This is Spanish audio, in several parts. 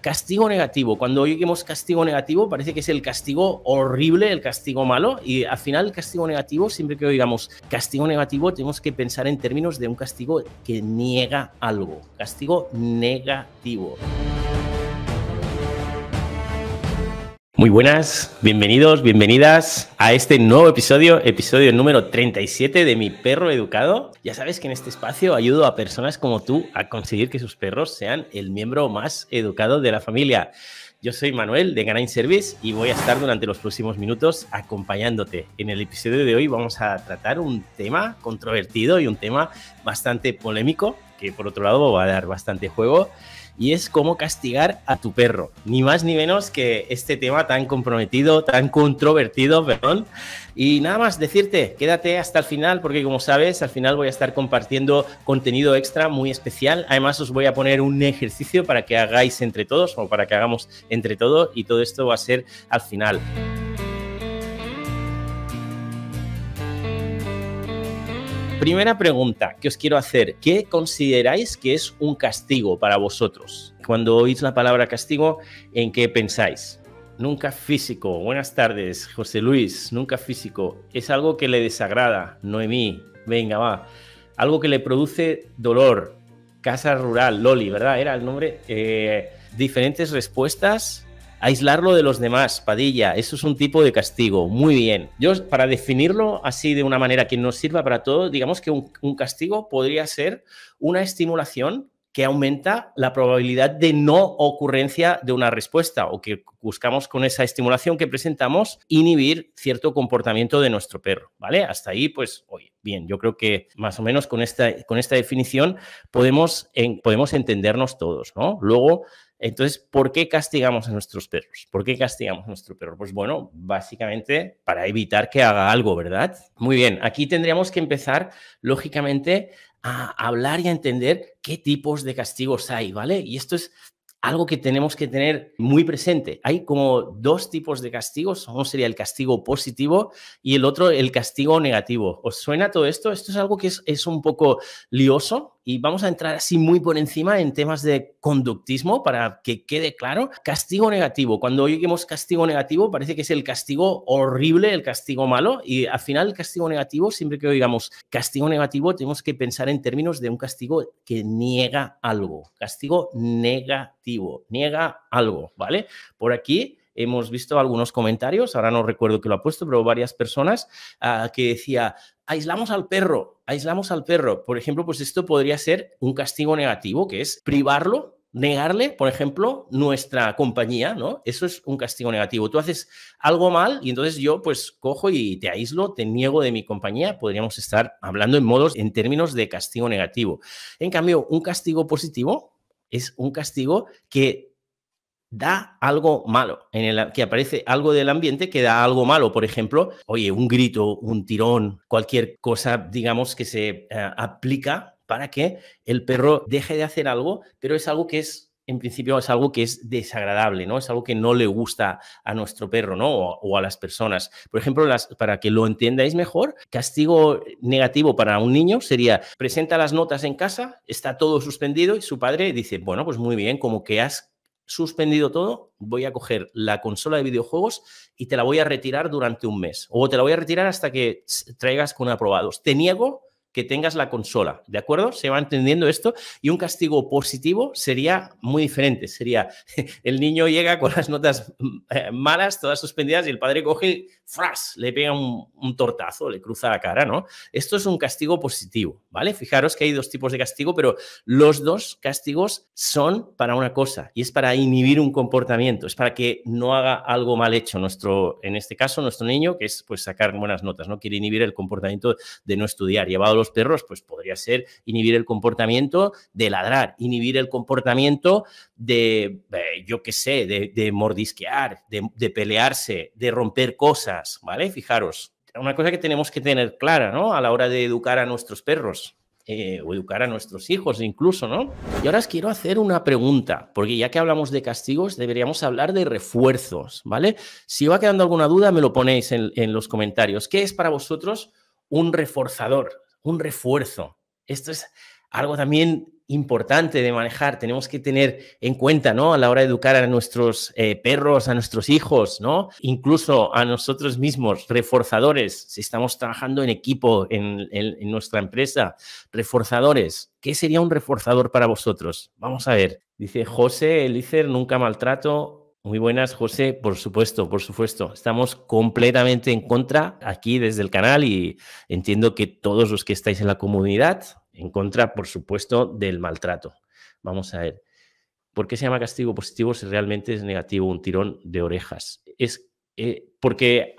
Castigo negativo. Cuando oímos castigo negativo, parece que es el castigo horrible, el castigo malo. Y al final, castigo negativo, siempre que oigamos castigo negativo, tenemos que pensar en términos de un castigo que niega algo. Castigo negativo. Muy buenas, bienvenidos, bienvenidas a este nuevo episodio, episodio número 37 de Mi Perro Educado. Ya sabes que en este espacio ayudo a personas como tú a conseguir que sus perros sean el miembro más educado de la familia. Yo soy Manuel de Canine Service y voy a estar durante los próximos minutos acompañándote. En el episodio de hoy vamos a tratar un tema controvertido y un tema bastante polémico que por otro lado va a dar bastante juego y es cómo castigar a tu perro. Ni más ni menos que este tema tan comprometido, tan controvertido, perdón. Y nada más decirte, quédate hasta el final porque como sabes, al final voy a estar compartiendo contenido extra muy especial. Además os voy a poner un ejercicio para que hagáis entre todos o para que hagamos entre todos y todo esto va a ser al final. Primera pregunta que os quiero hacer, ¿qué consideráis que es un castigo para vosotros? Cuando oís la palabra castigo, ¿en qué pensáis? Nunca físico. Buenas tardes, José Luis. Nunca físico. Es algo que le desagrada. Noemí, venga, va. Algo que le produce dolor. Casa rural, Loli, ¿verdad? Era el nombre. Eh, diferentes respuestas Aislarlo de los demás, Padilla, eso es un tipo de castigo. Muy bien. Yo, para definirlo así de una manera que nos sirva para todo, digamos que un, un castigo podría ser una estimulación que aumenta la probabilidad de no ocurrencia de una respuesta o que buscamos con esa estimulación que presentamos inhibir cierto comportamiento de nuestro perro, ¿vale? Hasta ahí, pues, oye, bien, yo creo que más o menos con esta, con esta definición podemos, podemos entendernos todos, ¿no? Luego, entonces, ¿por qué castigamos a nuestros perros? ¿Por qué castigamos a nuestro perro? Pues bueno, básicamente para evitar que haga algo, ¿verdad? Muy bien, aquí tendríamos que empezar, lógicamente, a hablar y a entender qué tipos de castigos hay, ¿vale? Y esto es algo que tenemos que tener muy presente. Hay como dos tipos de castigos. Uno sería el castigo positivo y el otro el castigo negativo. ¿Os suena todo esto? Esto es algo que es, es un poco lioso, y vamos a entrar así muy por encima en temas de conductismo para que quede claro. Castigo negativo. Cuando oímos castigo negativo parece que es el castigo horrible, el castigo malo. Y al final el castigo negativo, siempre que oigamos castigo negativo, tenemos que pensar en términos de un castigo que niega algo. Castigo negativo. Niega algo, ¿vale? Por aquí hemos visto algunos comentarios, ahora no recuerdo que lo ha puesto, pero varias personas ah, que decía, aislamos al perro, aislamos al perro. Por ejemplo, pues esto podría ser un castigo negativo, que es privarlo negarle, por ejemplo, nuestra compañía, ¿no? Eso es un castigo negativo. Tú haces algo mal y entonces yo pues cojo y te aíslo, te niego de mi compañía, podríamos estar hablando en modos en términos de castigo negativo. En cambio, un castigo positivo es un castigo que da algo malo, en el que aparece algo del ambiente que da algo malo, por ejemplo, oye, un grito, un tirón, cualquier cosa, digamos, que se eh, aplica para que el perro deje de hacer algo, pero es algo que es en principio es algo que es desagradable, ¿no? Es algo que no le gusta a nuestro perro, ¿no? O, a las personas. Por ejemplo, las, para que lo entendáis mejor, castigo negativo para un niño sería presenta las notas en casa, está todo suspendido y su padre dice, bueno, pues muy bien, como que has suspendido todo, voy a coger la consola de videojuegos y te la voy a retirar durante un mes. O te la voy a retirar hasta que traigas con aprobados. Te niego que tengas la consola, ¿de acuerdo? Se va entendiendo esto y un castigo positivo sería muy diferente, sería el niño llega con las notas mm, eh, malas, todas suspendidas y el padre coge, fras, le pega un, un tortazo, le cruza la cara, ¿no? Esto es un castigo positivo, ¿vale? Fijaros que hay dos tipos de castigo, pero los dos castigos son para una cosa y es para inhibir un comportamiento, es para que no haga algo mal hecho nuestro, en este caso, nuestro niño, que es pues sacar buenas notas, ¿no? Quiere inhibir el comportamiento de no estudiar. Llevado a los perros, pues podría ser inhibir el comportamiento de ladrar, inhibir el comportamiento de, eh, yo qué sé, de, mordisquear, de, de pelearse, de romper cosas, ¿vale? Fijaros, una cosa que tenemos que tener clara, ¿no? A la hora de educar a nuestros perros. Eh, o educar a nuestros hijos incluso, ¿no? Y ahora os quiero hacer una pregunta, porque ya que hablamos de castigos, deberíamos hablar de refuerzos, ¿vale? Si va quedando alguna duda, me lo ponéis en, en los comentarios. ¿Qué es para vosotros un reforzador, un refuerzo? Esto es algo también importante de manejar, tenemos que tener en cuenta, ¿no? A la hora de educar a nuestros eh, perros, a nuestros hijos, ¿no? Incluso a nosotros mismos, reforzadores, si estamos trabajando en equipo en, en nuestra empresa, reforzadores. ¿Qué sería un reforzador para vosotros? Vamos a ver. Dice José Elícer, nunca maltrato, muy buenas, José. Por supuesto, por supuesto. Estamos completamente en contra aquí desde el canal y entiendo que todos los que estáis en la comunidad en contra, por supuesto, del maltrato. Vamos a ver. ¿Por qué se llama castigo positivo si realmente es negativo un tirón de orejas? Es eh, porque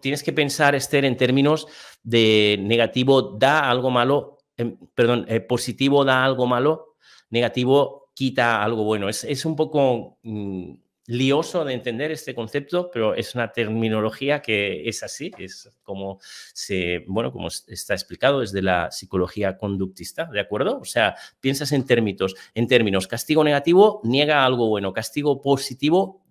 tienes que pensar, Esther, en términos de negativo da algo malo, em, perdón, eh, positivo da algo malo, negativo quita algo bueno. Es, un poco mm, lioso de entender este concepto, pero es una terminología que es así, es como se, bueno, como está explicado desde la psicología conductista, ¿de acuerdo? O sea, piensas en términos, en términos, castigo negativo niega algo bueno, castigo positivo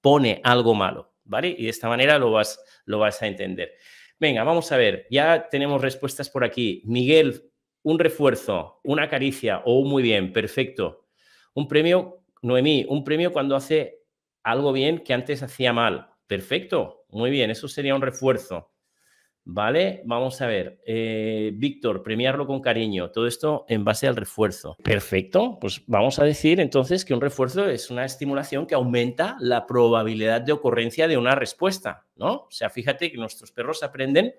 pone algo malo, ¿vale? Y de esta manera lo vas, lo vas a entender. Venga, vamos a ver, ya tenemos respuestas por aquí. Miguel, un refuerzo, una caricia, o muy bien, perfecto. Un premio, Noemí, un premio cuando hace algo bien que antes hacía mal. Perfecto, muy bien, eso sería un refuerzo. ¿Vale? Vamos a ver. Eh, Víctor, premiarlo con cariño. Todo esto en base al refuerzo. Perfecto. Pues vamos a decir entonces que un refuerzo es una estimulación que aumenta la probabilidad de ocurrencia de una respuesta, ¿no? O sea, fíjate que nuestros perros aprenden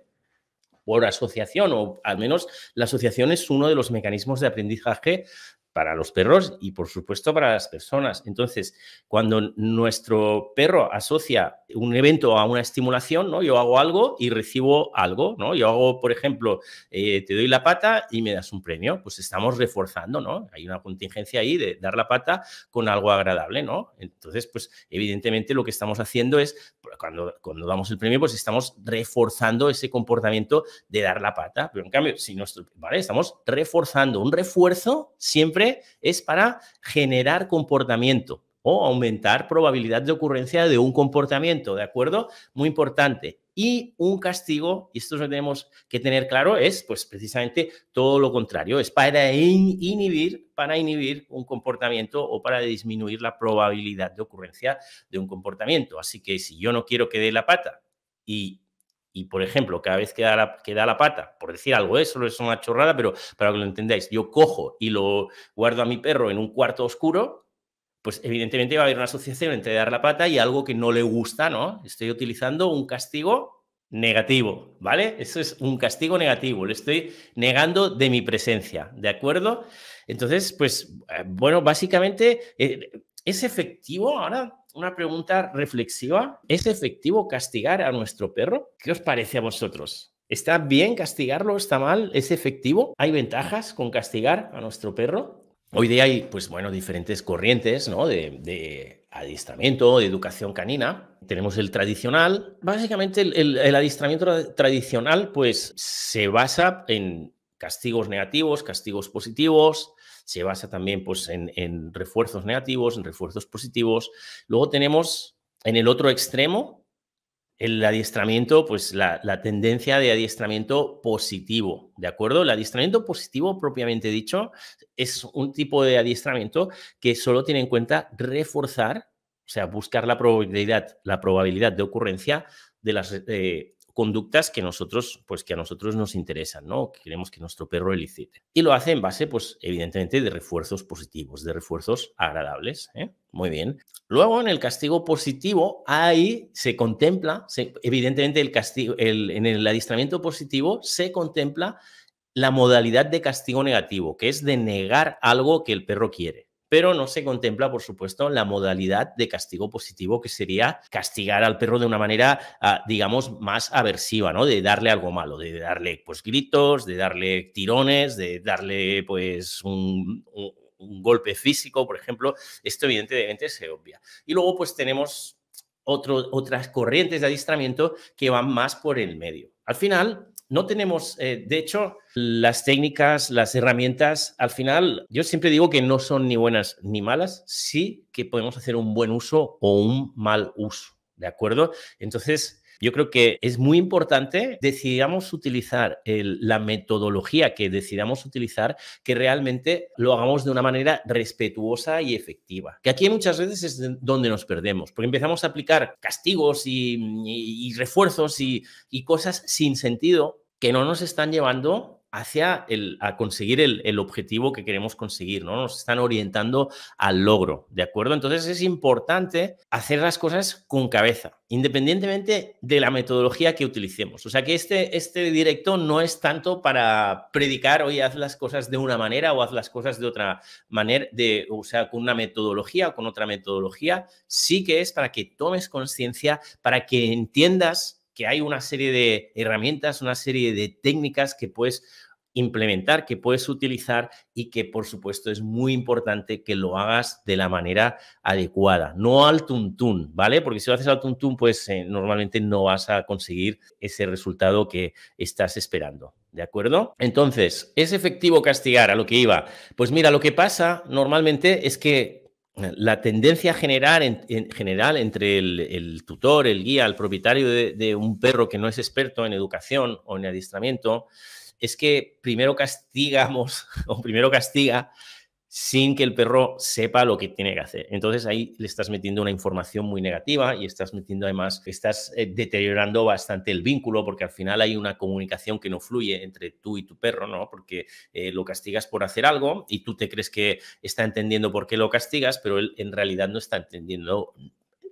por asociación, o al menos la asociación es uno de los mecanismos de aprendizaje para los perros y por supuesto para las personas. Entonces, cuando nuestro perro asocia un evento a una estimulación, ¿no? Yo hago algo y recibo algo, ¿no? Yo hago, por ejemplo, eh, te doy la pata y me das un premio, pues estamos reforzando, ¿no? Hay una contingencia ahí de dar la pata con algo agradable, ¿no? Entonces, pues evidentemente lo que estamos haciendo es, cuando, cuando damos el premio, pues estamos reforzando ese comportamiento de dar la pata, pero en cambio, si nuestro, ¿vale? Estamos reforzando un refuerzo siempre es para generar comportamiento o aumentar probabilidad de ocurrencia de un comportamiento, ¿de acuerdo? Muy importante. Y un castigo, y esto lo tenemos que tener claro, es pues precisamente todo lo contrario, es para inhibir, para inhibir un comportamiento o para disminuir la probabilidad de ocurrencia de un comportamiento. Así que si yo no quiero que dé la pata y y, por ejemplo, cada vez que da, la, pata, por decir algo, eso ¿eh? es una chorrada, pero para que lo entendáis, yo cojo y lo guardo a mi perro en un cuarto oscuro, pues evidentemente va a haber una asociación entre dar la pata y algo que no le gusta, ¿no? Estoy utilizando un castigo negativo, ¿vale? Eso es un castigo negativo, le estoy negando de mi presencia, ¿de acuerdo? Entonces, pues, eh, bueno, básicamente, eh, ¿es efectivo ahora una pregunta reflexiva. ¿Es efectivo castigar a nuestro perro? ¿Qué os parece a vosotros? ¿Está bien castigarlo? ¿Está mal? ¿Es efectivo? ¿Hay ventajas con castigar a nuestro perro? Hoy día hay, pues bueno, diferentes corrientes, ¿no? De, de adiestramiento, de educación canina. Tenemos el tradicional. Básicamente el, el adiestramiento tradicional, pues, se basa en castigos negativos, castigos positivos, se basa también pues, en, refuerzos negativos, en refuerzos positivos. Luego tenemos en el otro extremo el adiestramiento, pues la, tendencia de adiestramiento positivo, ¿de acuerdo? El adiestramiento positivo, propiamente dicho, es un tipo de adiestramiento que solo tiene en cuenta reforzar, o sea, buscar la probabilidad, la probabilidad de ocurrencia de las eh, conductas que nosotros, pues que a nosotros nos interesan, ¿no? Que queremos que nuestro perro elicite. Y lo hace en base, pues evidentemente, de refuerzos positivos, de refuerzos agradables, ¿eh? Muy bien. Luego, en el castigo positivo, ahí se contempla, evidentemente, el castigo, en el adiestramiento positivo se contempla la modalidad de castigo negativo, que es de negar algo que el perro quiere pero no se contempla, por supuesto, la modalidad de castigo positivo, que sería castigar al perro de una manera, ah, digamos, más aversiva, ¿no? De darle algo malo, de darle, pues, gritos, de darle tirones, de darle, pues, un, golpe físico, por ejemplo. Esto, evidentemente, se obvia. Y luego, pues, tenemos otras corrientes de adiestramiento que van más por el medio. Al final, no tenemos, eh, de hecho, las técnicas, las herramientas, al final yo siempre digo que no son ni buenas ni malas, sí que podemos hacer un buen uso o un mal uso, ¿de acuerdo? Entonces, yo creo que es muy importante decidamos utilizar la metodología que decidamos utilizar, que realmente lo hagamos de una manera respetuosa y efectiva. Que aquí muchas veces es donde nos perdemos, porque empezamos a aplicar castigos y, refuerzos y cosas sin sentido que no nos están llevando hacia el, a conseguir el, objetivo que queremos conseguir, ¿no? Nos están orientando al logro, ¿de acuerdo? Entonces es importante hacer las cosas con cabeza, independientemente de la metodología que utilicemos. O sea que este, este directo no es tanto para predicar, oye, haz las cosas de una manera o haz las cosas de otra manera, de, o sea, con una metodología o con otra metodología, sí que es para que tomes conciencia, para que entiendas hay una serie de herramientas, una serie de técnicas que puedes implementar, que puedes utilizar y que por supuesto es muy importante que lo hagas de la manera adecuada, no al tuntún, ¿vale? Porque si lo haces al tuntún, pues eh, normalmente no vas a conseguir ese resultado que estás esperando. ¿De acuerdo? Entonces, ¿es efectivo castigar a lo que iba? Pues mira, lo que pasa normalmente es que la tendencia general, general entre el, tutor, el guía, el propietario de, de, un perro que no es experto en educación o en adiestramiento, es que primero castigamos o primero castiga sin que el perro sepa lo que tiene que hacer. Entonces ahí le estás metiendo una información muy negativa y estás metiendo además, estás eh, deteriorando bastante el vínculo porque al final hay una comunicación que no fluye entre tú y tu perro, ¿no? Porque eh, lo castigas por hacer algo y tú te crees que está entendiendo por qué lo castigas, pero él en realidad no está entendiendo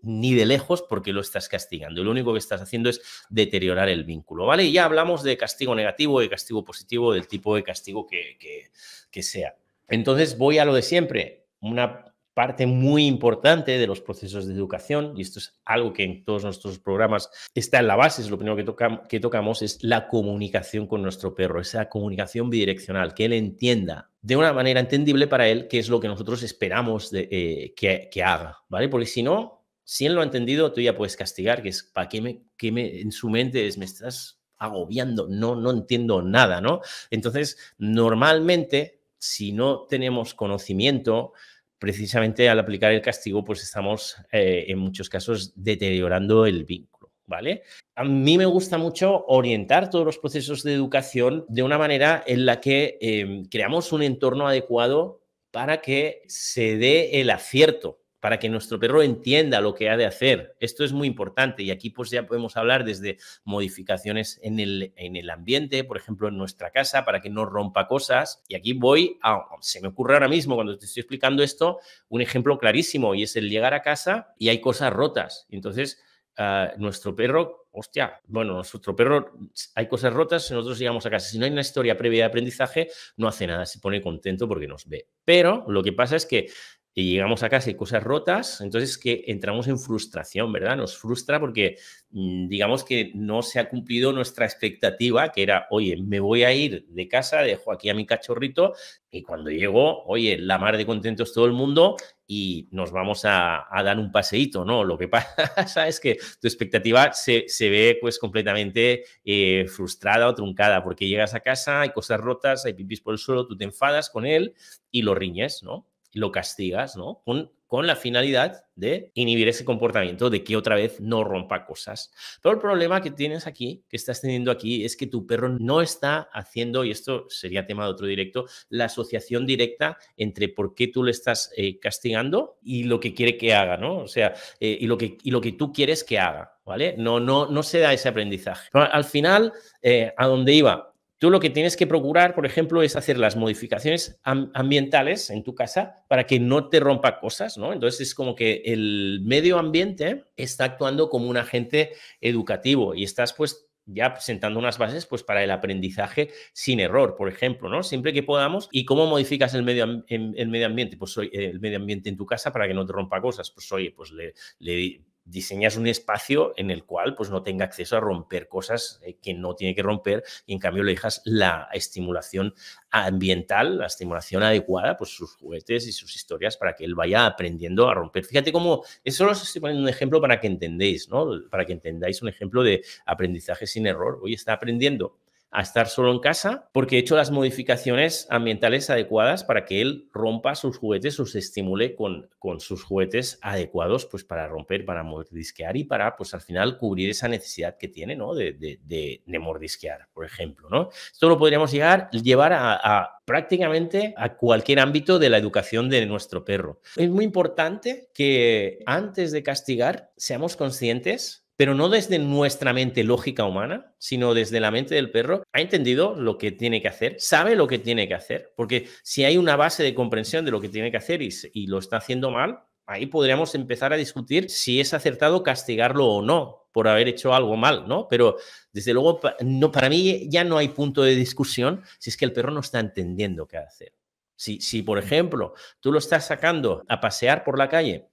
ni de lejos porque lo estás castigando. Lo único que estás haciendo es deteriorar el vínculo, ¿vale? Y ya hablamos de castigo negativo, de castigo positivo, del tipo de castigo que sea. Entonces voy a lo de siempre, una parte muy importante de los procesos de educación, y esto es algo que en todos nuestros programas está en la base, es lo primero que, que tocamos, es la comunicación con nuestro perro, esa comunicación bidireccional, que él entienda de una manera entendible para él qué es lo que nosotros esperamos eh, que, haga, ¿vale? Porque si no, si él lo ha entendido, tú ya puedes castigar, que es para qué me, que me, en su mente es, me estás agobiando, no, no entiendo nada, ¿no? Entonces, normalmente si no tenemos conocimiento, precisamente al aplicar el castigo, pues estamos eh, en muchos casos deteriorando el vínculo, ¿vale? A mí me gusta mucho orientar todos los procesos de educación de una manera en la que em, creamos un entorno adecuado para que se dé el acierto para que nuestro perro entienda lo que ha de hacer. Esto es muy importante y aquí pues ya podemos hablar desde modificaciones en el, en el ambiente, por ejemplo en nuestra casa, para que no rompa cosas. Y aquí voy a, se me ocurre ahora mismo cuando te estoy explicando esto, un ejemplo clarísimo y es el llegar a casa y hay cosas rotas. Entonces, ah, nuestro perro, hostia, bueno, nuestro perro, hay cosas rotas, nosotros llegamos a casa, si no hay una historia previa de aprendizaje, no hace nada, se pone contento porque nos ve. Pero lo que pasa es que y llegamos a casa y cosas rotas, entonces que entramos en frustración, ¿verdad? Nos frustra porque mm, digamos que no se ha cumplido nuestra expectativa, que era, oye, me voy a ir de casa, dejo aquí a mi cachorrito y cuando llego, oye, la mar de contentos todo el mundo y nos vamos a, dar un paseíto, ¿no? Lo que pasa es que tu expectativa se, ve pues completamente eh, frustrada o truncada porque llegas a casa, hay cosas rotas, hay pipis por el suelo, tú te enfadas con él y lo riñes, ¿no? lo castigas, ¿no? Con, la finalidad de inhibir ese comportamiento, de que otra vez no rompa cosas. Pero el problema que tienes aquí, que estás teniendo aquí, es que tu perro no está haciendo, y esto sería tema de otro directo, la asociación directa entre por qué tú le estás eh, castigando y lo que quiere que haga, ¿no? O sea, eh, y, lo que, lo que tú quieres que haga, ¿vale? No, no, no se da ese aprendizaje. al final, eh, a dónde iba, Tú lo que tienes que procurar, por ejemplo, es hacer las modificaciones ambientales en tu casa para que no te rompa cosas, ¿no? Entonces es como que el medio ambiente está actuando como un agente educativo y estás pues ya presentando unas bases pues para el aprendizaje sin error, por ejemplo, ¿no? Siempre que podamos. ¿Y cómo modificas el medio, em-, el medio ambiente? Pues el medio ambiente en tu casa para que no te rompa cosas. Pues oye, pues le, le diseñas un espacio en el cual pues no tenga acceso a romper cosas eh, que no tiene que romper y en cambio le dejas la estimulación ambiental, la estimulación adecuada, pues sus juguetes y sus historias para que él vaya aprendiendo a romper. Fíjate cómo, eso lo estoy poniendo un ejemplo para que entendéis, ¿no? Para que entendáis un ejemplo de aprendizaje sin error. Hoy está aprendiendo a estar solo en casa porque he hecho las modificaciones ambientales adecuadas para que él rompa sus juguetes o se estimule con, con sus juguetes adecuados pues para romper, para mordisquear y para pues al final cubrir esa necesidad que tiene ¿no? de, de, de, mordisquear, por ejemplo. ¿no? Esto lo podríamos llegar, llevar a, a prácticamente a cualquier ámbito de la educación de nuestro perro. Es muy importante que antes de castigar seamos conscientes pero no desde nuestra mente lógica humana, sino desde la mente del perro, ha entendido lo que tiene que hacer, sabe lo que tiene que hacer, porque si hay una base de comprensión de lo que tiene que hacer y, lo está haciendo mal, ahí podríamos empezar a discutir si es acertado castigarlo o no por haber hecho algo mal, ¿no? Pero desde luego, no, para mí ya no hay punto de discusión si es que el perro no está entendiendo qué hacer. Si, si, por ejemplo, tú lo estás sacando a pasear por la calle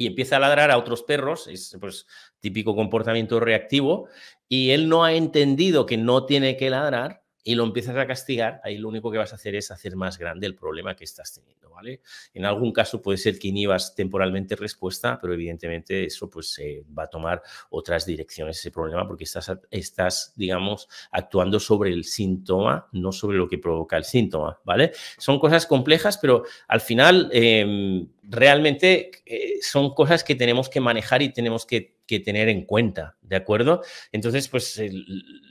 y empieza a ladrar a otros perros, es pues típico comportamiento reactivo, y él no ha entendido que no tiene que ladrar y lo empiezas a castigar, ahí lo único que vas a hacer es hacer más grande el problema que estás teniendo, ¿vale? En algún caso puede ser que inhibas temporalmente respuesta, pero evidentemente eso pues eh, va a tomar otras direcciones ese problema porque estás, estás, digamos, actuando sobre el síntoma, no sobre lo que provoca el síntoma, ¿vale? Son cosas complejas, pero al final... Em, realmente eh, son cosas que tenemos que manejar y tenemos que, tener en cuenta, ¿de acuerdo? Entonces, pues eh,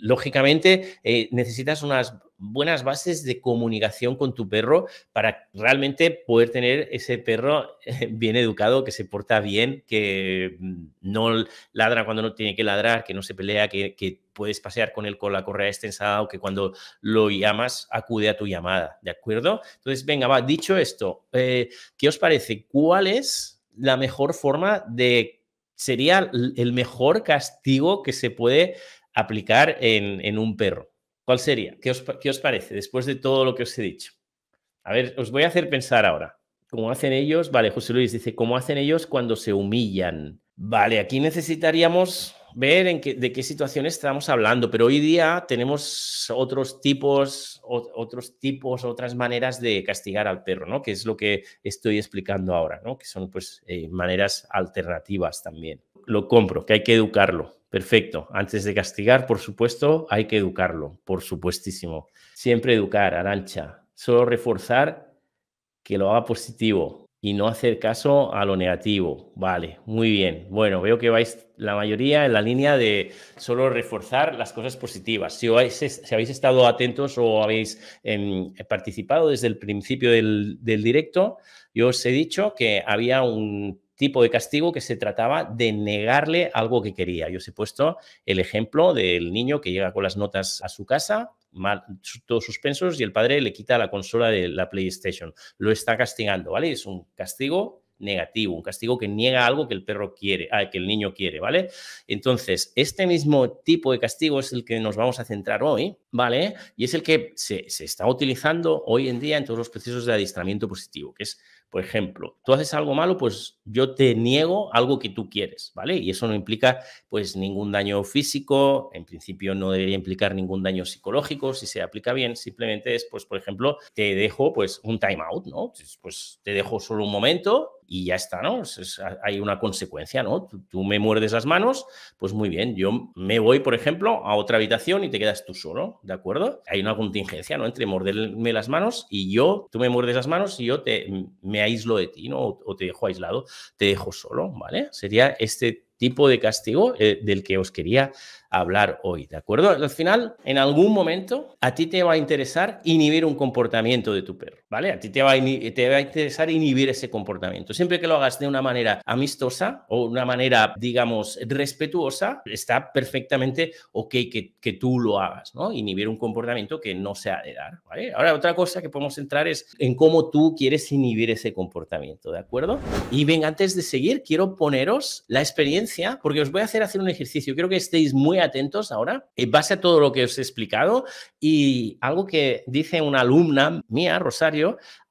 lógicamente eh, necesitas unas buenas bases de comunicación con tu perro para realmente poder tener ese perro eh, bien educado, que se porta bien, que mm, no ladra cuando no tiene que ladrar, que no se pelea, que, puedes pasear con él con la correa extensada o que cuando lo llamas acude a tu llamada, ¿de acuerdo? Entonces, venga, va, dicho esto, eh, ¿qué os parece? ¿Cuál es la mejor forma de... Sería el mejor castigo que se puede aplicar en un perro? ¿Cuál sería? ¿Qué os, parece después de todo lo que os he dicho? A ver, os voy a hacer pensar ahora. ¿Cómo hacen ellos? Vale, José Luis dice, ¿cómo hacen ellos cuando se humillan? Vale, aquí necesitaríamos ver en qué, de qué situación estamos hablando, pero hoy día tenemos otros tipos, otros tipos, otras maneras de castigar al perro, ¿no? Que es lo que estoy explicando ahora, ¿no? Que son pues eh, maneras alternativas también. Lo compro, que hay que educarlo. Perfecto. Antes de castigar, por supuesto, hay que educarlo, por supuestísimo. Siempre educar, ancha. Solo reforzar que lo haga positivo y no hacer caso a lo negativo. Vale, muy bien. Bueno, veo que vais la mayoría en la línea de solo reforzar las cosas positivas. Si, habéis estado atentos o habéis em, participado desde el principio del directo, yo os he dicho que había un tipo de castigo que se trataba de negarle algo que quería. Yo os he puesto el ejemplo del niño que llega con las notas a su casa, mal, todos suspensos, y el padre le quita la consola de la PlayStation. Lo está castigando, ¿vale? Es un castigo negativo, un castigo que niega algo que el perro quiere, ah, que el niño quiere, ¿vale? Entonces, este mismo tipo de castigo es el que nos vamos a centrar hoy, ¿vale? Y es el que se, se está utilizando hoy en día en todos los procesos de adiestramiento positivo, que es por ejemplo, tú haces algo malo, pues yo te niego algo que tú quieres, ¿vale? Y eso no implica pues ningún daño físico, en principio no debería implicar ningún daño psicológico si se aplica bien, simplemente es pues por ejemplo, te dejo pues un time out, ¿no? Pues te dejo solo un momento y ya está, ¿no? hay una consecuencia, ¿no? Tú, me muerdes las manos, pues muy bien, yo me voy, por ejemplo, a otra habitación y te quedas tú solo, ¿de acuerdo? Hay una contingencia, ¿no? Entre morderme las manos y yo, tú me muerdes las manos y yo te me aíslo de ti, ¿no? O, te dejo aislado, te dejo solo, ¿vale? Sería este tipo de castigo eh, del que os quería hablar hoy, ¿de acuerdo? Al final, en algún momento, a ti te va a interesar inhibir un comportamiento de tu perro. ¿vale? A ti te va a, te va a interesar inhibir ese comportamiento. Siempre que lo hagas de una manera amistosa o una manera, digamos, respetuosa, está perfectamente ok que, que tú lo hagas, ¿no? Inhibir un comportamiento que no sea de dar, ¿vale? Ahora, otra cosa que podemos entrar es en cómo tú quieres inhibir ese comportamiento, ¿de acuerdo? Y venga, antes de seguir, quiero poneros la experiencia, porque os voy a hacer hacer un ejercicio. Quiero que estéis muy atentos ahora, en base a todo lo que os he explicado y algo que dice una alumna mía, Rosario,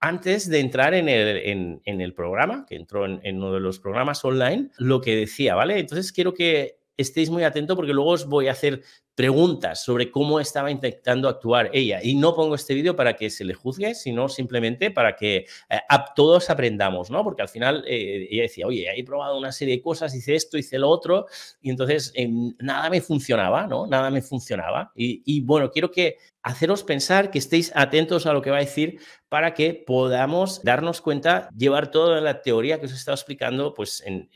antes de entrar en el, en, el programa, que entró en uno de los programas online, lo que decía, ¿vale? Entonces quiero que estéis muy atentos porque luego os voy a hacer preguntas sobre cómo estaba intentando actuar ella. Y no pongo este vídeo para que se le juzgue, sino simplemente para que eh, todos aprendamos, ¿no? Porque al final eh, ella decía, oye, he probado una serie de cosas, hice esto, hice lo otro, y entonces nada me funcionaba, ¿no? Nada me funcionaba. Y, bueno, quiero que haceros pensar, que estéis atentos a lo que va a decir para que podamos darnos cuenta, llevar toda la teoría que os he estado explicando, pues en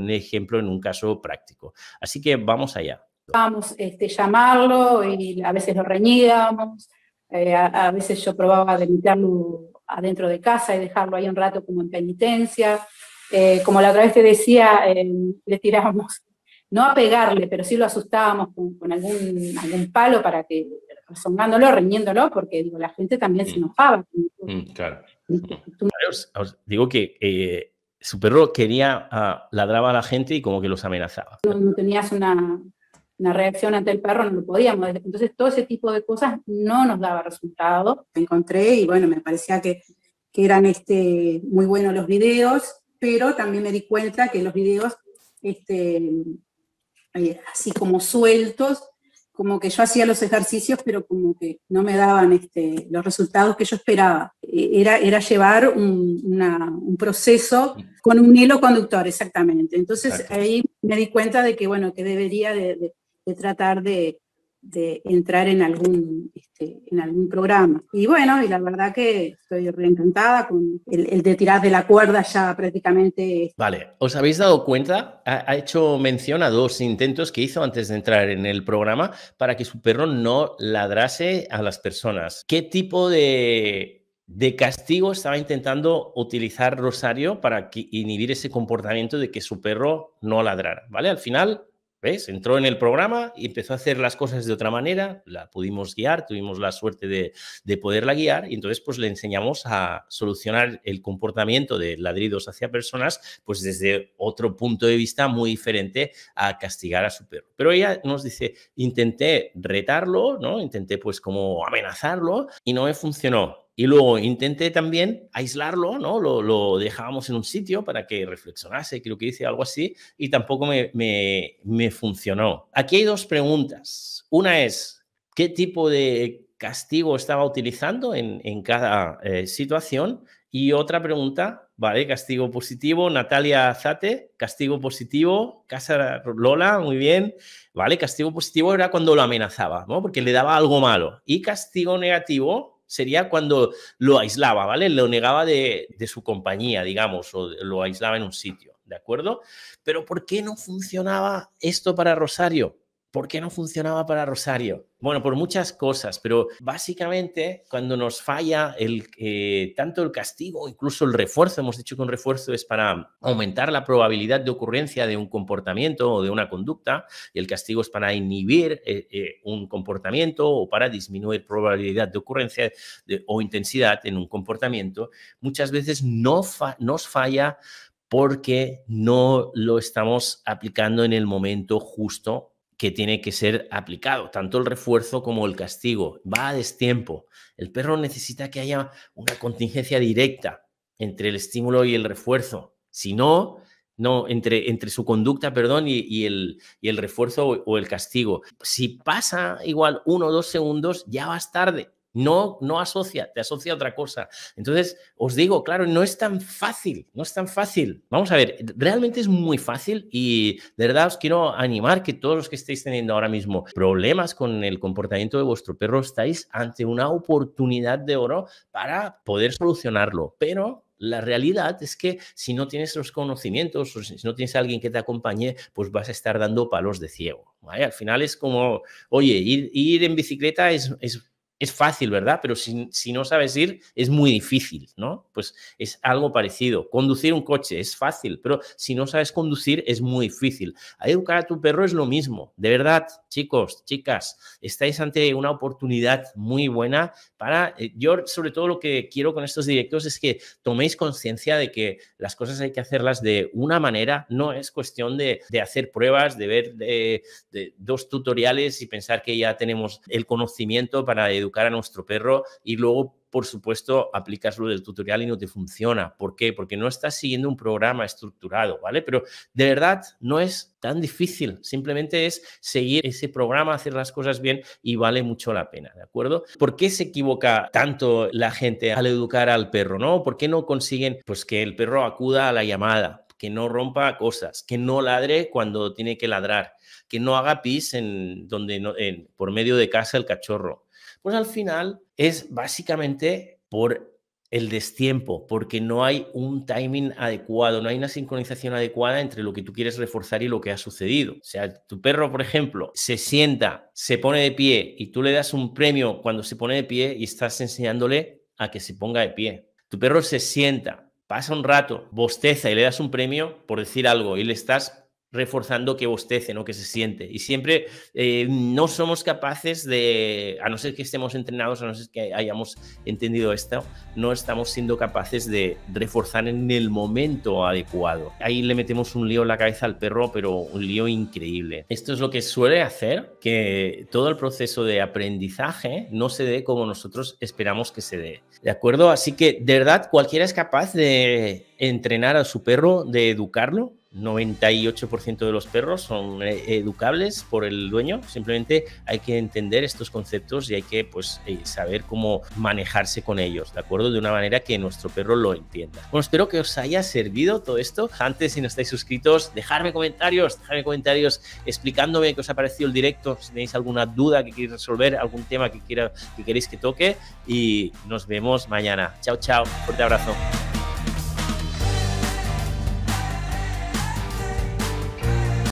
un ejemplo, en un caso práctico. Así que vamos allá. Vamos, este, llamarlo y a veces lo reñíamos, eh, a, veces yo probaba de meterlo adentro de casa y dejarlo ahí un rato como en penitencia. Eh, como la otra vez te decía, eh, le tirábamos, no a pegarle, pero sí lo asustábamos con, algún, palo para que, resonándolo, reñiéndolo, porque digo, la gente también se mm. enojaba. Mm, claro. digo que su perro quería ah, ladraba a la gente y como que los amenazaba. no tenías una, una reacción ante el perro, no lo podíamos. Entonces, todo ese tipo de cosas no nos daba resultados. Me encontré y bueno, me parecía que, eran este, muy buenos los videos, pero también me di cuenta que los videos, este, eh, así como sueltos, como que yo hacía los ejercicios, pero como que no me daban este, los resultados que yo esperaba. E, era, era llevar un, proceso con un hilo conductor, exactamente. Entonces ahí me di cuenta de que, bueno, que debería de, de tratar de, de entrar en algún, este, en algún programa. Y bueno, y la verdad que estoy reencantada con el, de tirar de la cuerda ya prácticamente. Vale, ¿os habéis dado cuenta? Ha, hecho mención a dos intentos que hizo antes de entrar en el programa para que su perro no ladrase a las personas. ¿Qué tipo de, de castigo estaba intentando utilizar Rosario para inhibir ese comportamiento de que su perro no ladrara? ¿Vale? Al final ¿Ves? Entró en el programa y empezó a hacer las cosas de otra manera, la pudimos guiar, tuvimos la suerte de, de, poderla guiar y entonces pues le enseñamos a solucionar el comportamiento de ladridos hacia personas pues desde otro punto de vista muy diferente a castigar a su perro. Pero ella nos dice, intenté retarlo, ¿no? Intenté pues como amenazarlo y no me funcionó. Y luego intenté también aislarlo, ¿no? Lo, dejábamos en un sitio para que reflexionase, creo que hice algo así, y tampoco me, funcionó. Aquí hay dos preguntas. Una es, ¿qué tipo de castigo estaba utilizando en, cada eh, situación? Y otra pregunta, ¿vale? Castigo positivo, Natalia Zate, castigo positivo, Casa Lola, muy bien, ¿vale? Castigo positivo era cuando lo amenazaba, ¿no? Porque le daba algo malo. Y castigo negativo, sería cuando lo aislaba, ¿vale? Lo negaba de, de su compañía, digamos, o lo aislaba en un sitio, ¿de acuerdo? Pero ¿por qué no funcionaba esto para Rosario? ¿Por qué no funcionaba para Rosario? Bueno, por muchas cosas, pero básicamente cuando nos falla eh, tanto el castigo, incluso el refuerzo, hemos dicho que un refuerzo es para aumentar la probabilidad de ocurrencia de un comportamiento o de una conducta, y el castigo es para inhibir eh, eh, un comportamiento o para disminuir probabilidad de ocurrencia o intensidad en un comportamiento, muchas veces no nos falla porque no lo estamos aplicando en el momento justo que tiene que ser aplicado, tanto el refuerzo como el castigo. Va a destiempo. El perro necesita que haya una contingencia directa entre el estímulo y el refuerzo. Si no, no entre, entre su conducta, perdón, y, el, y el refuerzo o, o el castigo. Si pasa igual uno o dos segundos, ya vas tarde. No, no asocia, te asocia a otra cosa. Entonces, os digo, claro, no es tan fácil, no es tan fácil. Vamos a ver, realmente es muy fácil y de verdad os quiero animar que todos los que estéis teniendo ahora mismo problemas con el comportamiento de vuestro perro, estáis ante una oportunidad de oro para poder solucionarlo. Pero la realidad es que si no tienes los conocimientos si no tienes a alguien que te acompañe, pues vas a estar dando palos de ciego. Al final es como, oye, ir, en bicicleta es es fácil, ¿verdad? Pero si, no sabes ir, es muy difícil, ¿no? Pues es algo parecido. Conducir un coche es fácil, pero si no sabes conducir, es muy difícil. A educar a tu perro es lo mismo. De verdad, chicos, chicas, estáis ante una oportunidad muy buena para... Eh, yo, sobre todo, lo que quiero con estos directos es que toméis conciencia de que las cosas hay que hacerlas de una manera. No es cuestión de, hacer pruebas, de ver de, dos tutoriales y pensar que ya tenemos el conocimiento para educar educar a nuestro perro y luego, por supuesto, aplicas lo del tutorial y no te funciona. ¿Por qué? Porque no estás siguiendo un programa estructurado, ¿vale? Pero de verdad no es tan difícil, simplemente es seguir ese programa, hacer las cosas bien y vale mucho la pena, ¿de acuerdo? ¿Por qué se equivoca tanto la gente al educar al perro, no? ¿Por qué no consiguen pues que el perro acuda a la llamada? que no rompa cosas, que no ladre cuando tiene que ladrar, que no haga pis en donde no, en, por medio de casa el cachorro, pues al final es básicamente por el destiempo, porque no hay un timing adecuado, no hay una sincronización adecuada entre lo que tú quieres reforzar y lo que ha sucedido. O sea, tu perro, por ejemplo, se sienta, se pone de pie y tú le das un premio cuando se pone de pie y estás enseñándole a que se ponga de pie. Tu perro se sienta, pasa un rato, bosteza y le das un premio por decir algo y le estás reforzando que bostece, ¿no? que se siente. Y siempre eh, no somos capaces de, a no ser que estemos entrenados, a no ser que hayamos entendido esto, no estamos siendo capaces de reforzar en el momento adecuado. Ahí le metemos un lío en la cabeza al perro, pero un lío increíble. Esto es lo que suele hacer que todo el proceso de aprendizaje no se dé como nosotros esperamos que se dé. ¿De acuerdo? Así que de verdad cualquiera es capaz de entrenar a su perro, de educarlo 98% de los perros son eh, educables por el dueño. Simplemente hay que entender estos conceptos y hay que pues, eh, saber cómo manejarse con ellos, ¿de acuerdo? De una manera que nuestro perro lo entienda. Bueno, espero que os haya servido todo esto. Antes, si no estáis suscritos, dejadme comentarios, dejadme comentarios explicándome qué os ha parecido el directo, si tenéis alguna duda que queréis resolver, algún tema que, quiera, que queréis que toque y nos vemos mañana. Chao, chao. Fuerte abrazo.